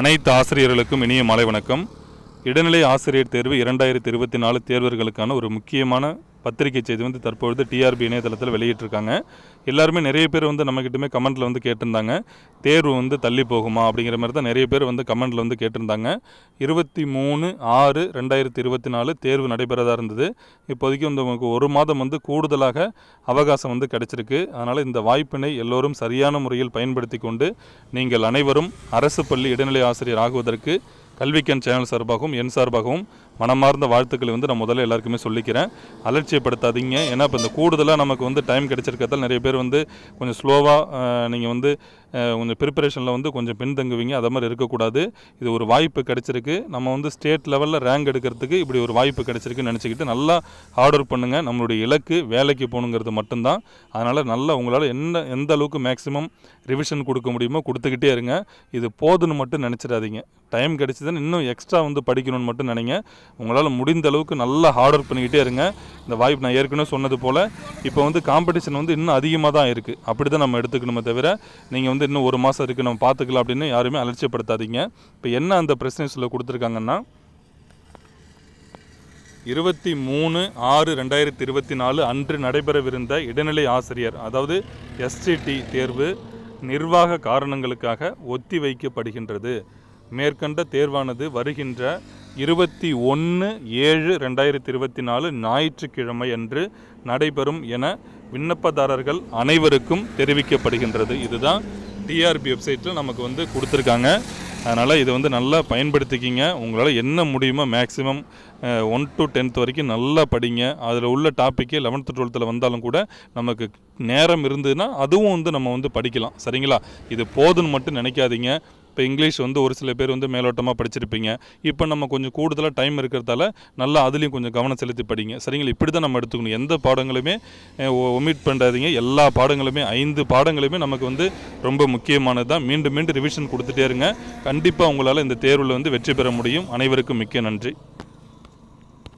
அனைத்து ஆசிரியர்களுக்கும் இனிய மாலை வணக்கம் இடைநிலை ஆசிரியர் தேர்வு இரண்டாயிரத்தி இருபத்தி நாலு தேர்வர்களுக்கான ஒரு முக்கியமான பத்திரிகை செய்தி வந்து தற்பொழுது டிஆர்பி இணையதளத்தில் வெளியிட்டிருக்காங்க எல்லாருமே நிறைய பேர் வந்து நம்மக்கிட்டமே கமெண்ட்டில் வந்து கேட்டிருந்தாங்க தேர்வு வந்து தள்ளி போகுமா அப்படிங்கிற மாதிரி தான் நிறைய பேர் வந்து கமெண்ட்டில் வந்து கேட்டிருந்தாங்க இருபத்தி மூணு ஆறு ரெண்டாயிரத்தி இருபத்தி நாலு தேர்வு நடைபெறதாக இருந்தது இப்போதைக்கு வந்து உங்களுக்கு ஒரு மாதம் வந்து கூடுதலாக அவகாசம் வந்து கிடச்சிருக்கு அதனால் இந்த வாய்ப்பினை எல்லோரும் சரியான முறையில் பயன்படுத்தி கொண்டு நீங்கள் அனைவரும் அரசு பள்ளி இடைநிலை ஆசிரியர் ஆகுவதற்கு கல்விக்கன் சேனல் சார்பாகவும் என் சார்பாகவும் மனமார்ந்த வாழ்த்துக்களை வந்து நான் முதல்ல எல்லாருக்குமே சொல்லிக்கிறேன் அலட்சியப்படுத்தாதீங்க ஏன்னா இப்போ இந்த கூடுதலாக நமக்கு வந்து டைம் கிடச்சிருக்கிறதால நிறைய பேர் வந்து கொஞ்சம் ஸ்லோவாக நீங்கள் வந்து கொஞ்சம் ப்ரிப்பரேஷனில் வந்து கொஞ்சம் பின்தங்குவீங்க அதை மாதிரி இருக்கக்கூடாது இது ஒரு வாய்ப்பு கிடைச்சிருக்கு நம்ம வந்து ஸ்டேட் லெவலில் ரேங்க் எடுக்கிறதுக்கு இப்படி ஒரு வாய்ப்பு கிடச்சிருக்குன்னு நினச்சிக்கிட்டு நல்லா ஆர்டர் பண்ணுங்கள் நம்மளுடைய இலக்கு வேலைக்கு போகணுங்கிறது மட்டும்தான் அதனால் நல்லா உங்களால் என்ன எந்த அளவுக்கு மேக்ஸிமம் ரிவிஷன் கொடுக்க முடியுமோ கொடுத்துக்கிட்டே இருங்க இது போதுன்னு மட்டும் நினச்சிடாதீங்க டைம் கிடச்சிதுன்னு இன்னும் எக்ஸ்ட்ரா வந்து படிக்கணும்னு மட்டும் நினைங்க உங்களால் முடிந்த அளவுக்கு நல்லா ஹார்ட் ஒர்க் பண்ணிக்கிட்டே இருங்க இந்த வாய்ப்பு நான் ஏற்கனவே சொன்னது போல் இப்போ வந்து காம்படிஷன் வந்து இன்னும் அதிகமாக தான் இருக்குது அப்படி தான் நம்ம எடுத்துக்கணுமே தவிர நீங்கள் வந்து இன்னும் ஒரு மாதம் இருக்குது நம்ம பார்த்துக்கலாம் அப்படின்னு யாருமே அலட்சியப்படுத்தாதீங்க இப்போ என்ன அந்த பிரச்சனை கொடுத்துருக்காங்கன்னா இருபத்தி மூணு ஆறு ரெண்டாயிரத்தி இருபத்தி நாலு அன்று நடைபெறவிருந்த இடைநிலை ஆசிரியர் அதாவது எஸ்டிடி தேர்வு நிர்வாக காரணங்களுக்காக ஒத்தி வைக்கப்படுகின்றது மேற்கண்ட தேர்வானது வருகின்ற இருபத்தி ஒன்று ஏழு ரெண்டாயிரத்தி இருபத்தி நாலு ஞாயிற்றுக்கிழமை அன்று நடைபெறும் என விண்ணப்பதாரர்கள் அனைவருக்கும் தெரிவிக்கப்படுகின்றது இதுதான் டிஆர்பி வெப்சைட்டில் நமக்கு வந்து கொடுத்துருக்காங்க அதனால் இதை வந்து நல்லா பயன்படுத்திக்கிங்க உங்களால் என்ன முடியுமோ மேக்ஸிமம் ஒன் டு டென்த் வரைக்கும் நல்லா படிங்க அதில் உள்ள டாப்பிக்கே லெவன்த்து டுவெல்த்தில் வந்தாலும் கூட நமக்கு நேரம் இருந்ததுன்னா அதுவும் வந்து நம்ம வந்து படிக்கலாம் சரிங்களா இது போதுன்னு மட்டும் நினைக்காதீங்க இப்போ இங்கிலீஷ் வந்து ஒரு சில பேர் வந்து மேலோட்டமாக படிச்சிருப்பீங்க இப்போ நம்ம கொஞ்சம் கூடுதலாக டைம் இருக்கிறதால நல்லா அதுலேயும் கொஞ்சம் கவனம் செலுத்தி படிங்க சரிங்களா இப்படி தான் நம்ம எடுத்துக்கணும் எந்த பாடங்களுமே ஒமிட் பண்ணாதீங்க எல்லா பாடங்களுமே ஐந்து பாடங்களுமே நமக்கு வந்து ரொம்ப முக்கியமானது தான் மீண்டும் மீண்டும் ரிவிஷன் கொடுத்துட்டே இருங்க கண்டிப்பாக உங்களால் இந்த தேர்வில் வந்து வெற்றி பெற முடியும் அனைவருக்கும் மிக்க நன்றி